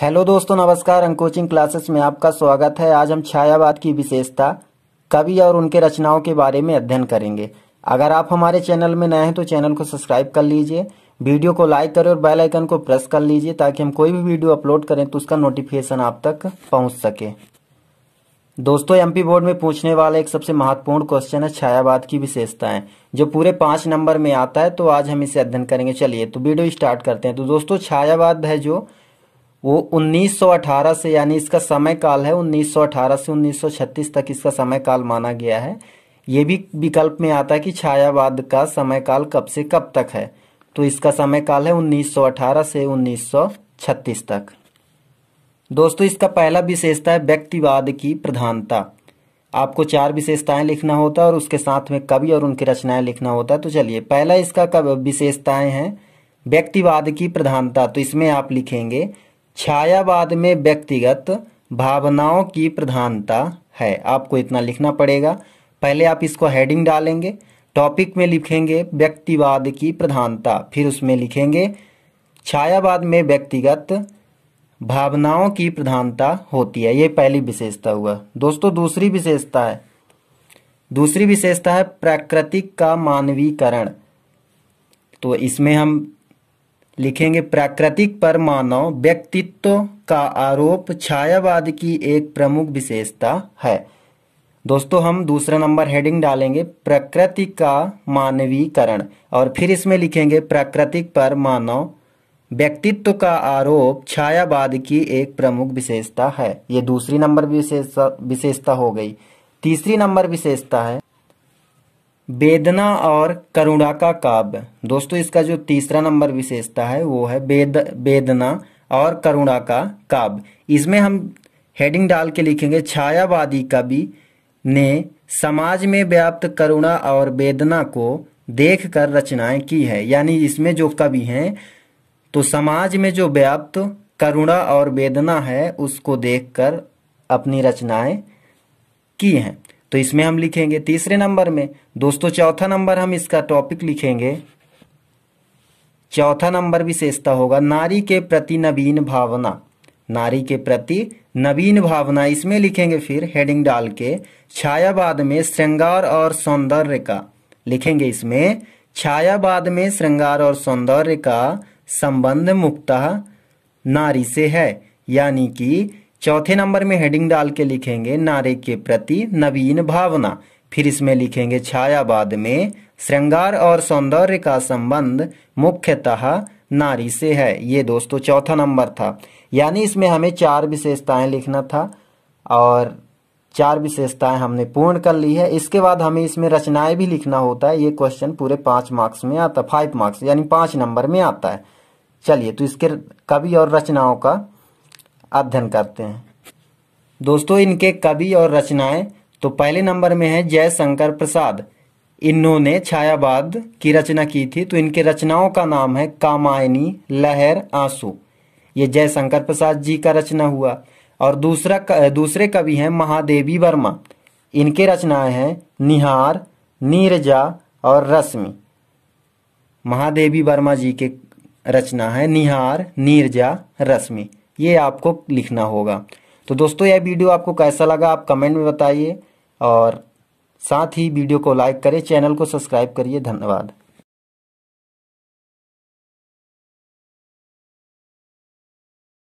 hello दोस्तों नमस्कार अंकोचिंग coaching classes में आपका स्वागत है आज हम छायावाद की विशेषता कवि और उनके रचनाओं के बारे में अध्ययन करेंगे अगर आप हमारे चैनल में नए हैं तो चैनल को सब्सक्राइब कर लीजिए वीडियो को लाइक करें और बेल आइकन को प्रेस कर लीजिए ताकि हम कोई भी वीडियो अपलोड करें तो उसका नोटिफिकेशन आप तक पहुंच सके दोस्तों एमपी बोर्ड में पूछने वाला एक सबसे महत्वपूर्ण क्वेश्चन है छायावाद की विशेषताएं जो पूरे पांच नंबर में आता है तो आज हम इसे अध्ययन करेंगे चलिए तो वीडियो स्टार्ट करते हैं तो दोस्तों छायावाद है जो वो 1918 से यानी इसका समय काल है 1918 से 1936 तक इसका समय काल माना गया है ये भी विकल्प में आता है कि छायावाद का समय काल कब से कब तक है तो इसका समय काल है 1918 से 1936 तक दोस्तों इसका पहला विशेषता है व्यक्तिवाद की प्रधानता आपको चार विशेषताएं लिखना होता है और उसके साथ में कवि और उनकी रचनाएं लिखना होता है तो चलिए पहला इसका विशेषताएं हैं व्यक्तिवाद की प्रधानता तो इसमें आप लिखेंगे छायावाद में व्यक्तिगत भावनाओं की प्रधानता है आपको इतना लिखना पड़ेगा पहले आप इसको हेडिंग डालेंगे टॉपिक में लिखेंगे व्यक्तिवाद की प्रधानता फिर उसमें लिखेंगे छायावाद में व्यक्तिगत भावनाओं की प्रधानता होती है ये पहली विशेषता हुआ दोस्तों दूसरी विशेषता है दूसरी विशेषता है प्राकृतिक का मानवीकरण तो इसमें हम लिखेंगे प्राकृतिक पर मानव व्यक्तित्व का आरोप छायावाद की एक प्रमुख विशेषता है दोस्तों हम दूसरा नंबर हेडिंग डालेंगे प्रकृति का मानवीकरण और फिर इसमें लिखेंगे प्राकृतिक पर मानव व्यक्तित्व का आरोप छायावाद की एक प्रमुख विशेषता है ये दूसरी नंबर विशेषता विशेषता हो गई तीसरी नंबर विशेषता है वेदना और करुणा का काव्य दोस्तों इसका जो तीसरा नंबर विशेषता है वो है वेद वेदना और करुणा का काव्य इसमें हम हेडिंग डाल के लिखेंगे छायावादी कवि ने समाज में व्याप्त करुणा और वेदना को देख कर रचनाएं की है यानी इसमें जो कवि हैं तो समाज में जो व्याप्त करुणा और वेदना है उसको देखकर अपनी रचनाएं की हैं तो इसमें हम लिखेंगे तीसरे नंबर में दोस्तों चौथा नंबर हम इसका टॉपिक लिखेंगे चौथा नंबर विशेषता होगा नारी के प्रति नवीन भावना नारी के प्रति नवीन भावना इसमें लिखेंगे फिर हेडिंग डाल के छायावाद में श्रृंगार और सौंदर्य का लिखेंगे इसमें छायावाद में श्रृंगार और सौंदर्य का संबंध मुक्ता नारी से है यानी कि चौथे नंबर में हेडिंग डाल के लिखेंगे नारे के प्रति नवीन भावना फिर इसमें लिखेंगे छायावाद में श्रृंगार और सौंदर्य का संबंध मुख्यतः नारी से है ये दोस्तों चौथा नंबर था यानी इसमें हमें चार विशेषताएं लिखना था और चार विशेषताएं हमने पूर्ण कर ली है इसके बाद हमें इसमें रचनाएं भी लिखना होता है ये क्वेश्चन पूरे पाँच मार्क्स में आता है फाइव मार्क्स यानी पाँच नंबर में आता है चलिए तो इसके कवि और रचनाओं का अध्ययन करते हैं दोस्तों इनके कवि और रचनाएं तो पहले नंबर में है जयशंकर प्रसाद इन्होंने छायावाद की रचना की थी तो इनके रचनाओं का नाम है कामायनी लहर आंसू ये जयशंकर प्रसाद जी का रचना हुआ और दूसरा दूसरे कवि हैं महादेवी वर्मा इनके रचनाएं हैं निहार नीरजा और रश्मि महादेवी वर्मा जी के रचना है निहार नीरजा रश्मि ये आपको लिखना होगा तो दोस्तों यह वीडियो आपको कैसा लगा आप कमेंट में बताइए और साथ ही वीडियो को लाइक करें चैनल को सब्सक्राइब करिए धन्यवाद